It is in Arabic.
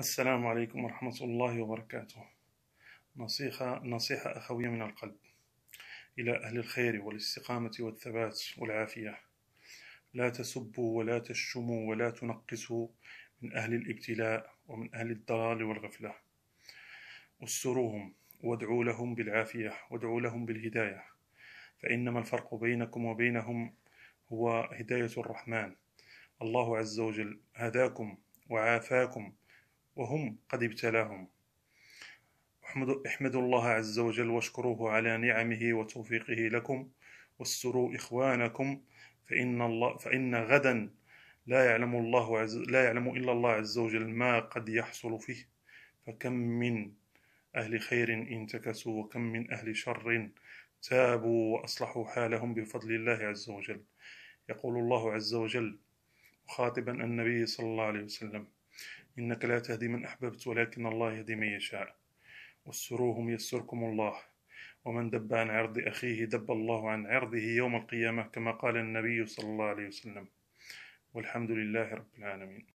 السلام عليكم ورحمة الله وبركاته نصيحة, نصيحة أخوية من القلب إلى أهل الخير والاستقامة والثبات والعافية لا تسبوا ولا تشتموا ولا تنقصوا من أهل الابتلاء ومن أهل الضلال والغفلة أسروهم وادعوا لهم بالعافية وادعوا لهم بالهداية فإنما الفرق بينكم وبينهم هو هداية الرحمن الله عز وجل هداكم وعافاكم وهم قد ابتلاهم احمدوا الله عز وجل واشكروه على نعمه وتوفيقه لكم واستروا إخوانكم فإن, الله فإن غدا لا يعلم الله عز لا يعلم إلا الله عز وجل ما قد يحصل فيه فكم من أهل خير انتكسوا وكم من أهل شر تابوا وأصلحوا حالهم بفضل الله عز وجل يقول الله عز وجل مخاطبا النبي صلى الله عليه وسلم إنك لا تهدي من أحببت ولكن الله يهدي من يشاء والسروهم يسركم الله ومن دب عن عرض أخيه دب الله عن عرضه يوم القيامة كما قال النبي صلى الله عليه وسلم والحمد لله رب العالمين